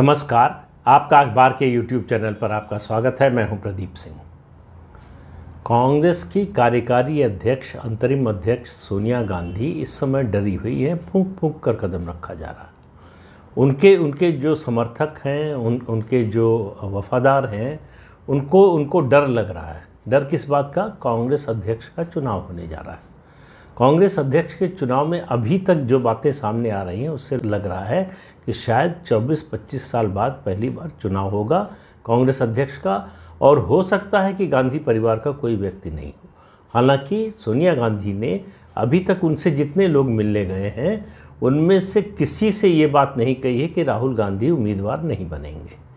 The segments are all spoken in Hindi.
नमस्कार आपका अखबार के यूट्यूब चैनल पर आपका स्वागत है मैं हूं प्रदीप सिंह कांग्रेस की कार्यकारी अध्यक्ष अंतरिम अध्यक्ष सोनिया गांधी इस समय डरी हुई है फूंक फूंक कर कदम रखा जा रहा है उनके उनके जो समर्थक हैं उन उनके जो वफादार हैं उनको उनको डर लग रहा है डर किस बात का कांग्रेस अध्यक्ष का चुनाव होने जा रहा है कांग्रेस अध्यक्ष के चुनाव में अभी तक जो बातें सामने आ रही हैं उससे लग रहा है कि शायद 24-25 साल बाद पहली बार चुनाव होगा कांग्रेस अध्यक्ष का और हो सकता है कि गांधी परिवार का कोई व्यक्ति नहीं हो हालांकि सोनिया गांधी ने अभी तक उनसे जितने लोग मिलने गए हैं उनमें से किसी से ये बात नहीं कही है कि राहुल गांधी उम्मीदवार नहीं बनेंगे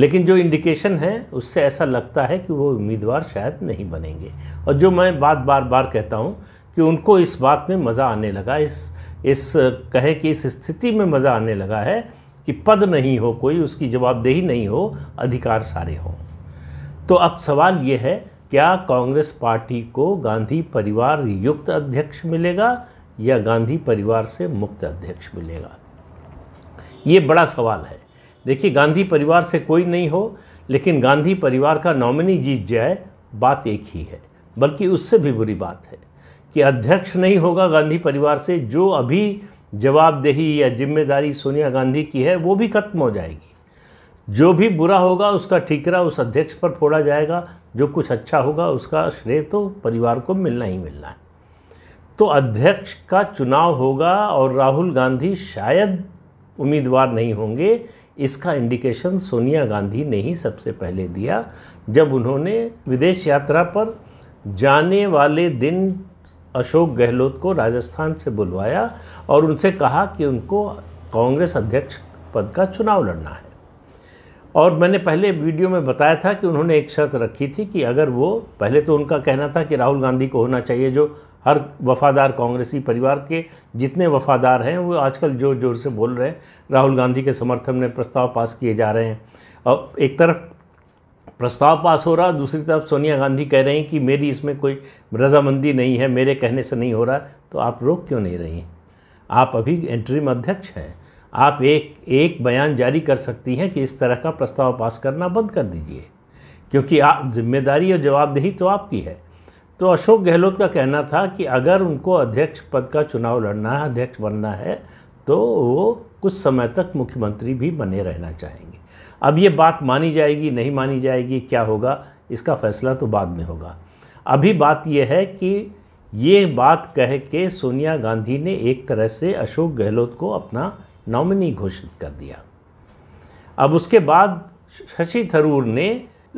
लेकिन जो इंडिकेशन है उससे ऐसा लगता है कि वो उम्मीदवार शायद नहीं बनेंगे और जो मैं बात बार बार कहता हूँ कि उनको इस बात में मज़ा आने लगा इस इस कहे कि इस स्थिति में मज़ा आने लगा है कि पद नहीं हो कोई उसकी जवाबदेही नहीं हो अधिकार सारे हों तो अब सवाल ये है क्या कांग्रेस पार्टी को गांधी परिवार युक्त अध्यक्ष मिलेगा या गांधी परिवार से मुक्त अध्यक्ष मिलेगा ये बड़ा सवाल है देखिए गांधी परिवार से कोई नहीं हो लेकिन गांधी परिवार का नॉमिनी जीत जाए बात एक ही है बल्कि उससे भी बुरी बात है कि अध्यक्ष नहीं होगा गांधी परिवार से जो अभी जवाबदेही या जिम्मेदारी सोनिया गांधी की है वो भी खत्म हो जाएगी जो भी बुरा होगा उसका ठीकरा उस अध्यक्ष पर फोड़ा जाएगा जो कुछ अच्छा होगा उसका श्रेय तो परिवार को मिलना ही मिलना है तो अध्यक्ष का चुनाव होगा और राहुल गांधी शायद उम्मीदवार नहीं होंगे इसका इंडिकेशन सोनिया गांधी ने ही सबसे पहले दिया जब उन्होंने विदेश यात्रा पर जाने वाले दिन अशोक गहलोत को राजस्थान से बुलवाया और उनसे कहा कि उनको कांग्रेस अध्यक्ष पद का चुनाव लड़ना है और मैंने पहले वीडियो में बताया था कि उन्होंने एक शर्त रखी थी कि अगर वो पहले तो उनका कहना था कि राहुल गांधी को होना चाहिए जो हर वफादार कांग्रेसी परिवार के जितने वफादार हैं वो आजकल ज़ोर ज़ोर से बोल रहे हैं राहुल गांधी के समर्थन में प्रस्ताव पास किए जा रहे हैं और एक तरफ प्रस्ताव पास हो रहा दूसरी तरफ सोनिया गांधी कह रही हैं कि मेरी इसमें कोई रजामंदी नहीं है मेरे कहने से नहीं हो रहा तो आप रोक क्यों नहीं रही आप अभी में अध्यक्ष हैं आप एक एक बयान जारी कर सकती हैं कि इस तरह का प्रस्ताव पास करना बंद कर दीजिए क्योंकि आप जिम्मेदारी और जवाबदेही तो आपकी है तो अशोक गहलोत का कहना था कि अगर उनको अध्यक्ष पद का चुनाव लड़ना है अध्यक्ष बनना है तो वो कुछ समय तक मुख्यमंत्री भी बने रहना चाहेंगे अब ये बात मानी जाएगी नहीं मानी जाएगी क्या होगा इसका फैसला तो बाद में होगा अभी बात यह है कि ये बात कह के सोनिया गांधी ने एक तरह से अशोक गहलोत को अपना नॉमिनी घोषित कर दिया अब उसके बाद शशि थरूर ने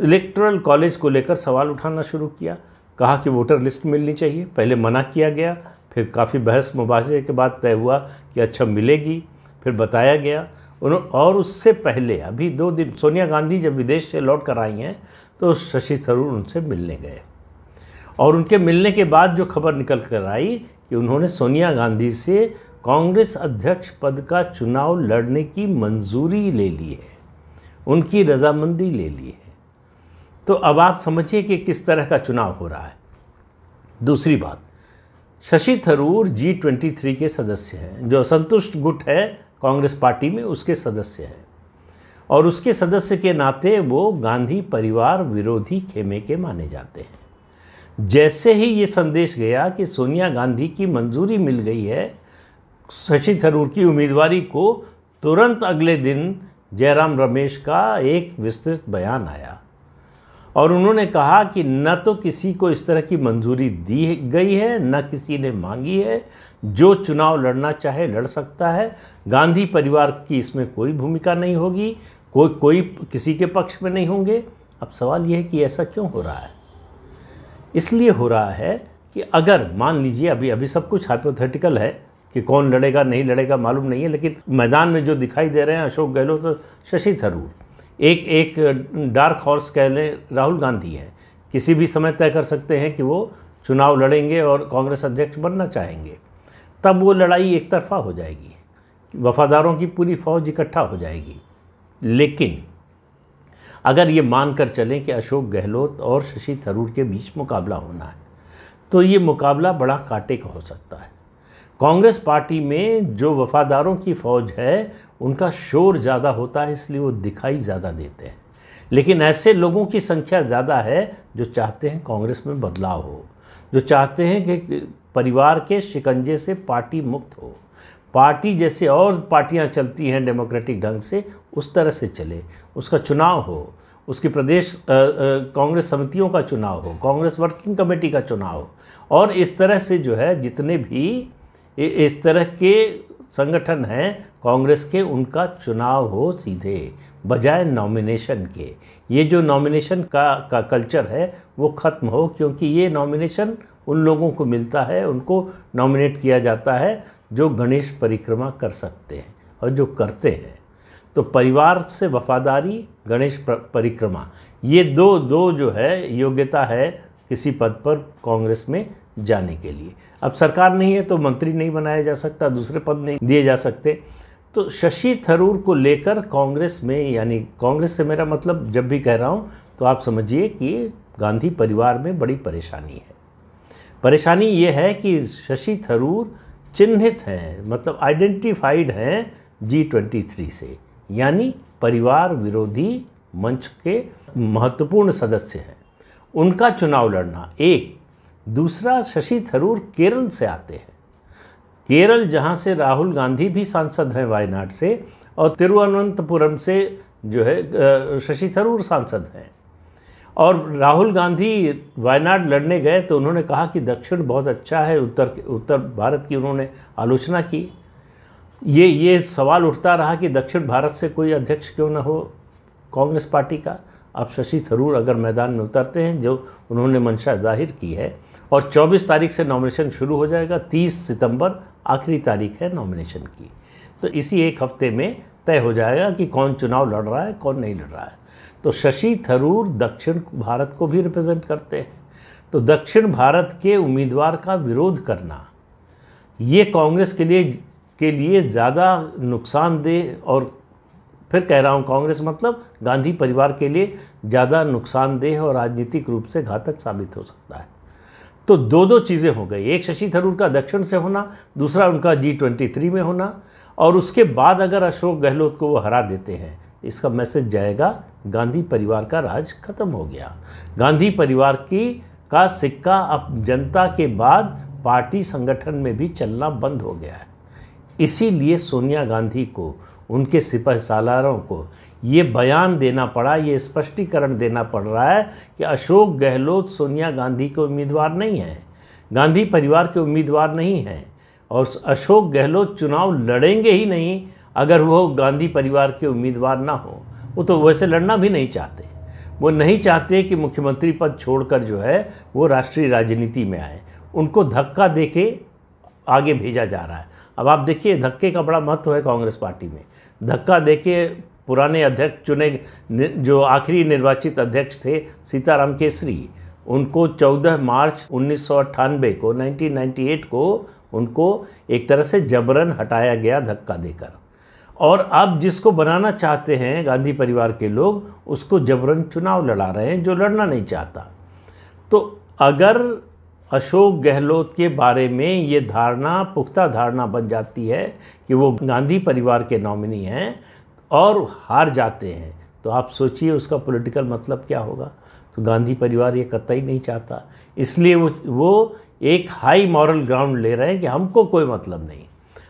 इलेक्ट्रल कॉलेज को लेकर सवाल उठाना शुरू किया कहा कि वोटर लिस्ट मिलनी चाहिए पहले मना किया गया फिर काफ़ी बहस मुबासे के बाद तय हुआ कि अच्छा मिलेगी फिर बताया गया उन्होंने और उससे पहले अभी दो दिन सोनिया गांधी जब विदेश से लौट कर आई हैं तो शशि थरूर उनसे मिलने गए और उनके मिलने के बाद जो खबर निकल कर आई कि उन्होंने सोनिया गांधी से कांग्रेस अध्यक्ष पद का चुनाव लड़ने की मंजूरी ले ली है उनकी रजामंदी ले ली है तो अब आप समझिए कि किस तरह का चुनाव हो रहा है दूसरी बात शशि थरूर जी ट्वेंटी थ्री के सदस्य हैं जो असंतुष्ट गुट है कांग्रेस पार्टी में उसके सदस्य हैं और उसके सदस्य के नाते वो गांधी परिवार विरोधी खेमे के माने जाते हैं जैसे ही ये संदेश गया कि सोनिया गांधी की मंजूरी मिल गई है शशि थरूर की उम्मीदवारी को तुरंत अगले दिन जयराम रमेश का एक विस्तृत बयान आया और उन्होंने कहा कि न तो किसी को इस तरह की मंजूरी दी गई है न किसी ने मांगी है जो चुनाव लड़ना चाहे लड़ सकता है गांधी परिवार की इसमें कोई भूमिका नहीं होगी कोई कोई किसी के पक्ष में नहीं होंगे अब सवाल यह है कि ऐसा क्यों हो रहा है इसलिए हो रहा है कि अगर मान लीजिए अभी अभी सब कुछ हाइपोथेटिकल है कि कौन लड़ेगा नहीं लड़ेगा मालूम नहीं है लेकिन मैदान में जो दिखाई दे रहे हैं अशोक गहलोत और शशि थरूर एक एक डार्क हॉर्स कह लें राहुल गांधी हैं किसी भी समय तय कर सकते हैं कि वो चुनाव लड़ेंगे और कांग्रेस अध्यक्ष बनना चाहेंगे तब वो लड़ाई एक तरफा हो जाएगी वफ़ादारों की पूरी फौज इकट्ठा हो जाएगी लेकिन अगर ये मान कर चलें कि अशोक गहलोत और शशि थरूर के बीच मुकाबला होना है तो ये मुकाबला बड़ा कांटे का हो सकता है कांग्रेस पार्टी में जो वफ़ादारों की फ़ौज है उनका शोर ज़्यादा होता है इसलिए वो दिखाई ज़्यादा देते हैं लेकिन ऐसे लोगों की संख्या ज़्यादा है जो चाहते हैं कांग्रेस में बदलाव हो जो चाहते हैं कि परिवार के शिकंजे से पार्टी मुक्त हो पार्टी जैसे और पार्टियां चलती हैं डेमोक्रेटिक ढंग से उस तरह से चले उसका चुनाव हो उसकी प्रदेश कांग्रेस समितियों का चुनाव हो कांग्रेस वर्किंग कमेटी का चुनाव हो और इस तरह से जो है जितने भी इस तरह के संगठन हैं कांग्रेस के उनका चुनाव हो सीधे बजाय नॉमिनेशन के ये जो नॉमिनेशन का का कल्चर है वो ख़त्म हो क्योंकि ये नॉमिनेशन उन लोगों को मिलता है उनको नॉमिनेट किया जाता है जो गणेश परिक्रमा कर सकते हैं और जो करते हैं तो परिवार से वफादारी गणेश परिक्रमा ये दो दो जो है योग्यता है किसी पद पर कांग्रेस में जाने के लिए अब सरकार नहीं है तो मंत्री नहीं बनाया जा सकता दूसरे पद नहीं दिए जा सकते तो शशि थरूर को लेकर कांग्रेस में यानी कांग्रेस से मेरा मतलब जब भी कह रहा हूँ तो आप समझिए कि गांधी परिवार में बड़ी परेशानी है परेशानी ये है कि शशि थरूर चिन्हित हैं मतलब आइडेंटिफाइड हैं जी ट्वेंटी थ्री से यानी परिवार विरोधी मंच के महत्वपूर्ण सदस्य हैं उनका चुनाव लड़ना एक दूसरा शशि थरूर केरल से आते हैं केरल जहाँ से राहुल गांधी भी सांसद हैं वायनाड से और तिरुवनंतपुरम से जो है शशि थरूर सांसद हैं और राहुल गांधी वायनाड लड़ने गए तो उन्होंने कहा कि दक्षिण बहुत अच्छा है उत्तर उत्तर भारत की उन्होंने आलोचना की ये ये सवाल उठता रहा कि दक्षिण भारत से कोई अध्यक्ष क्यों ना हो कांग्रेस पार्टी का अब शशि थरूर अगर मैदान में उतरते हैं जो उन्होंने मंशा जाहिर की है और 24 तारीख से नॉमिनेशन शुरू हो जाएगा 30 सितंबर आखिरी तारीख है नॉमिनेशन की तो इसी एक हफ्ते में तय हो जाएगा कि कौन चुनाव लड़ रहा है कौन नहीं लड़ रहा है तो शशि थरूर दक्षिण भारत को भी रिप्रेजेंट करते हैं तो दक्षिण भारत के उम्मीदवार का विरोध करना ये कांग्रेस के लिए के लिए ज़्यादा नुकसानदेह और फिर कह रहा हूँ कांग्रेस मतलब गांधी परिवार के लिए ज़्यादा नुकसानदेह और राजनीतिक रूप से घातक साबित हो सकता है तो दो दो चीज़ें हो गई एक शशि थरूर का दक्षिण से होना दूसरा उनका जी ट्वेंटी थ्री में होना और उसके बाद अगर अशोक गहलोत को वो हरा देते हैं इसका मैसेज जाएगा गांधी परिवार का राज खत्म हो गया गांधी परिवार की का सिक्का अब जनता के बाद पार्टी संगठन में भी चलना बंद हो गया है इसीलिए सोनिया गांधी को उनके सिपह सालारों को ये बयान देना पड़ा ये स्पष्टीकरण देना पड़ रहा है कि अशोक गहलोत सोनिया गांधी के उम्मीदवार नहीं हैं गांधी परिवार के उम्मीदवार नहीं हैं और अशोक गहलोत चुनाव लड़ेंगे ही नहीं अगर वो गांधी परिवार के उम्मीदवार ना हों वो तो वैसे लड़ना भी नहीं चाहते वो नहीं चाहते कि मुख्यमंत्री पद छोड़कर जो है वो राष्ट्रीय राजनीति में आए उनको धक्का दे के आगे भेजा जा रहा है अब आप देखिए धक्के का बड़ा महत्व है कांग्रेस पार्टी में धक्का दे के पुराने अध्यक्ष चुने जो आखिरी निर्वाचित अध्यक्ष थे सीताराम केसरी उनको 14 मार्च उन्नीस को 1998 को उनको एक तरह से जबरन हटाया गया धक्का देकर और अब जिसको बनाना चाहते हैं गांधी परिवार के लोग उसको जबरन चुनाव लड़ा रहे हैं जो लड़ना नहीं चाहता तो अगर अशोक गहलोत के बारे में ये धारणा पुख्ता धारणा बन जाती है कि वो गांधी परिवार के नॉमिनी हैं और हार जाते हैं तो आप सोचिए उसका पॉलिटिकल मतलब क्या होगा तो गांधी परिवार ये कतई नहीं चाहता इसलिए वो वो एक हाई मॉरल ग्राउंड ले रहे हैं कि हमको कोई मतलब नहीं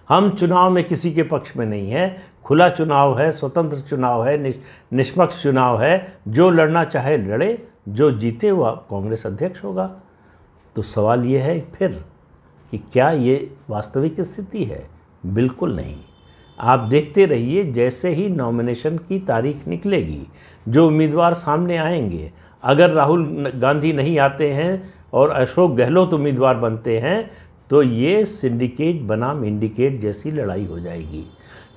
हम चुनाव में किसी के पक्ष में नहीं हैं खुला चुनाव है स्वतंत्र चुनाव है निष्पक्ष चुनाव है जो लड़ना चाहे लड़े जो जीते वह कांग्रेस अध्यक्ष होगा तो सवाल ये है फिर कि क्या ये वास्तविक स्थिति है बिल्कुल नहीं आप देखते रहिए जैसे ही नॉमिनेशन की तारीख निकलेगी जो उम्मीदवार सामने आएंगे अगर राहुल गांधी नहीं आते हैं और अशोक गहलोत उम्मीदवार बनते हैं तो ये सिंडिकेट बनाम इंडिकेट जैसी लड़ाई हो जाएगी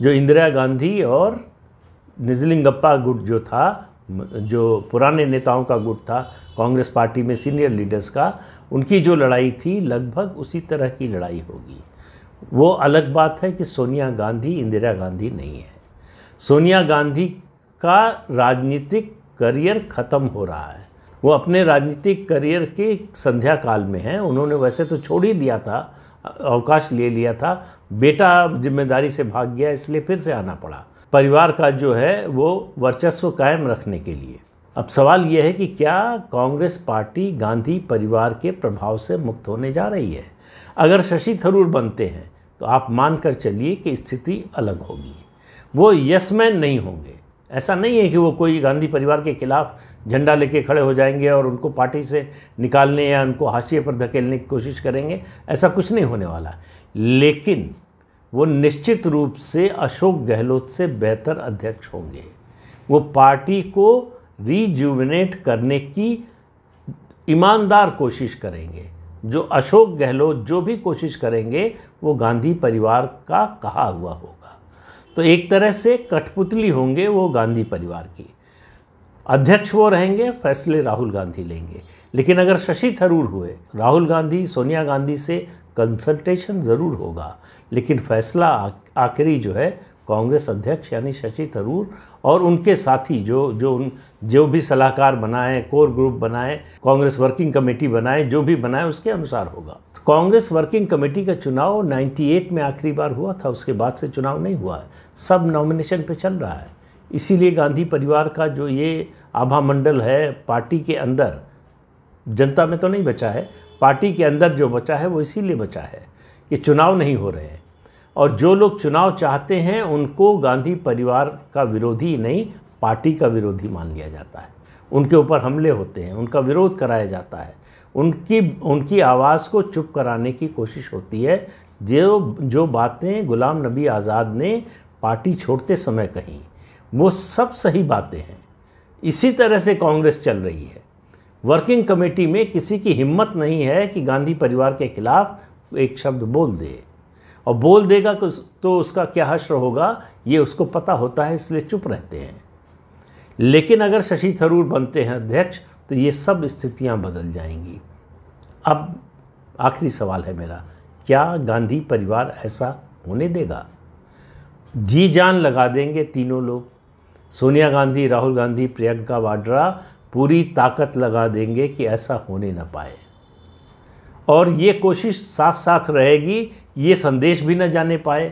जो इंदिरा गांधी और निजलिंगप्पा गुट जो था जो पुराने नेताओं का गुट था कांग्रेस पार्टी में सीनियर लीडर्स का उनकी जो लड़ाई थी लगभग उसी तरह की लड़ाई होगी वो अलग बात है कि सोनिया गांधी इंदिरा गांधी नहीं है सोनिया गांधी का राजनीतिक करियर ख़त्म हो रहा है वो अपने राजनीतिक करियर के संध्या काल में हैं उन्होंने वैसे तो छोड़ ही दिया था अवकाश ले लिया था बेटा जिम्मेदारी से भाग गया इसलिए फिर से आना पड़ा परिवार का जो है वो वर्चस्व कायम रखने के लिए अब सवाल यह है कि क्या कांग्रेस पार्टी गांधी परिवार के प्रभाव से मुक्त होने जा रही है अगर शशि थरूर बनते हैं तो आप मानकर चलिए कि स्थिति अलग होगी वो यस मैन नहीं होंगे ऐसा नहीं है कि वो कोई गांधी परिवार के खिलाफ झंडा लेके खड़े हो जाएंगे और उनको पार्टी से निकालने या उनको हाशिए पर धकेलने की कोशिश करेंगे ऐसा कुछ नहीं होने वाला लेकिन वो निश्चित रूप से अशोक गहलोत से बेहतर अध्यक्ष होंगे वो पार्टी को रिजुविनेट करने की ईमानदार कोशिश करेंगे जो अशोक गहलोत जो भी कोशिश करेंगे वो गांधी परिवार का कहा हुआ होगा तो एक तरह से कठपुतली होंगे वो गांधी परिवार की अध्यक्ष वो रहेंगे फैसले राहुल गांधी लेंगे लेकिन अगर शशि थरूर हुए राहुल गांधी सोनिया गांधी से कंसल्टेशन ज़रूर होगा लेकिन फैसला आखिरी जो है कांग्रेस अध्यक्ष यानी शशि थरूर और उनके साथी जो जो उन जो भी सलाहकार बनाए कोर ग्रुप बनाए कांग्रेस वर्किंग कमेटी बनाए जो भी बनाए उसके अनुसार होगा कांग्रेस वर्किंग कमेटी का चुनाव 98 में आखिरी बार हुआ था उसके बाद से चुनाव नहीं हुआ है सब नॉमिनेशन पे चल रहा है इसीलिए गांधी परिवार का जो ये आभा मंडल है पार्टी के अंदर जनता में तो नहीं बचा है पार्टी के अंदर जो बचा है वो इसीलिए बचा है कि चुनाव नहीं हो रहे हैं और जो लोग चुनाव चाहते हैं उनको गांधी परिवार का विरोधी नहीं पार्टी का विरोधी मान लिया जाता है उनके ऊपर हमले होते हैं उनका विरोध कराया जाता है उनकी उनकी आवाज़ को चुप कराने की कोशिश होती है जो जो बातें गुलाम नबी आज़ाद ने पार्टी छोड़ते समय कही वो सब सही बातें हैं इसी तरह से कांग्रेस चल रही है वर्किंग कमेटी में किसी की हिम्मत नहीं है कि गांधी परिवार के खिलाफ एक शब्द बोल दे और बोल देगा तो उसका क्या हश्र होगा ये उसको पता होता है इसलिए चुप रहते हैं लेकिन अगर शशि थरूर बनते हैं अध्यक्ष तो ये सब स्थितियां बदल जाएंगी अब आखिरी सवाल है मेरा क्या गांधी परिवार ऐसा होने देगा जी जान लगा देंगे तीनों लोग सोनिया गांधी राहुल गांधी प्रियंका वाड्रा पूरी ताकत लगा देंगे कि ऐसा होने ना पाए और ये कोशिश साथ साथ रहेगी ये संदेश भी न जाने पाए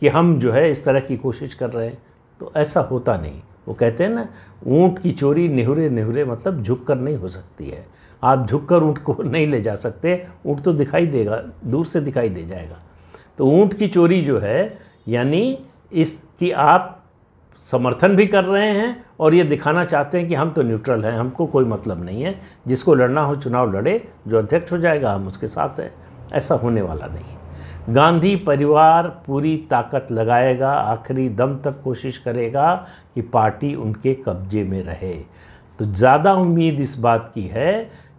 कि हम जो है इस तरह की कोशिश कर रहे हैं तो ऐसा होता नहीं वो कहते हैं ना ऊँट की चोरी नेहरे नेहरे मतलब झुक कर नहीं हो सकती है आप झुक कर ऊँट को नहीं ले जा सकते ऊँट तो दिखाई देगा दूर से दिखाई दे जाएगा तो ऊँट की चोरी जो है यानी इसकी आप समर्थन भी कर रहे हैं और ये दिखाना चाहते हैं कि हम तो न्यूट्रल हैं हमको कोई मतलब नहीं है जिसको लड़ना हो चुनाव लड़े जो अध्यक्ष हो जाएगा हम उसके साथ हैं ऐसा होने वाला नहीं है गांधी परिवार पूरी ताकत लगाएगा आखिरी दम तक कोशिश करेगा कि पार्टी उनके कब्जे में रहे तो ज़्यादा उम्मीद इस बात की है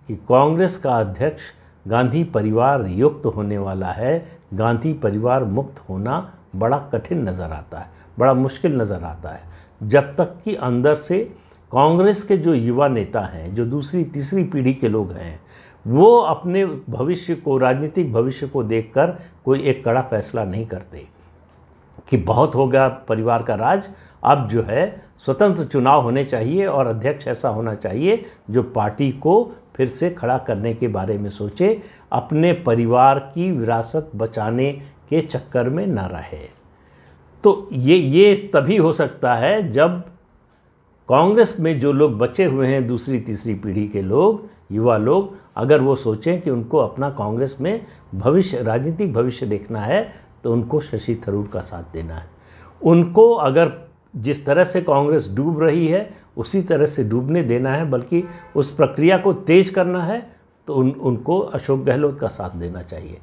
कि कांग्रेस का अध्यक्ष गांधी परिवार युक्त होने वाला है गांधी परिवार मुक्त होना बड़ा कठिन नज़र आता है बड़ा मुश्किल नज़र आता है जब तक कि अंदर से कांग्रेस के जो युवा नेता हैं जो दूसरी तीसरी पीढ़ी के लोग हैं वो अपने भविष्य को राजनीतिक भविष्य को देखकर कोई एक कड़ा फैसला नहीं करते कि बहुत हो गया परिवार का राज अब जो है स्वतंत्र चुनाव होने चाहिए और अध्यक्ष ऐसा होना चाहिए जो पार्टी को फिर से खड़ा करने के बारे में सोचे अपने परिवार की विरासत बचाने के चक्कर में ना रहे तो ये ये तभी हो सकता है जब कांग्रेस में जो लोग बचे हुए हैं दूसरी तीसरी पीढ़ी के लोग युवा लोग अगर वो सोचें कि उनको अपना कांग्रेस में भविष्य राजनीतिक भविष्य देखना है तो उनको शशि थरूर का साथ देना है उनको अगर जिस तरह से कांग्रेस डूब रही है उसी तरह से डूबने देना है बल्कि उस प्रक्रिया को तेज करना है तो उन उनको अशोक गहलोत का साथ देना चाहिए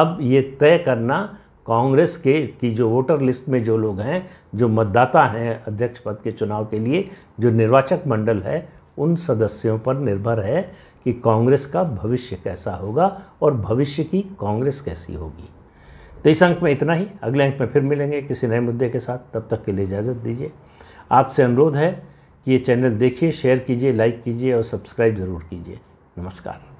अब ये तय करना कांग्रेस के की जो वोटर लिस्ट में जो लोग हैं जो मतदाता हैं अध्यक्ष पद के चुनाव के लिए जो निर्वाचक मंडल है उन सदस्यों पर निर्भर है कि कांग्रेस का भविष्य कैसा होगा और भविष्य की कांग्रेस कैसी होगी तो इस अंक में इतना ही अगले अंक में फिर मिलेंगे किसी नए मुद्दे के साथ तब तक के लिए इजाज़त दीजिए आपसे अनुरोध है कि ये चैनल देखिए शेयर कीजिए लाइक कीजिए और सब्सक्राइब ज़रूर कीजिए नमस्कार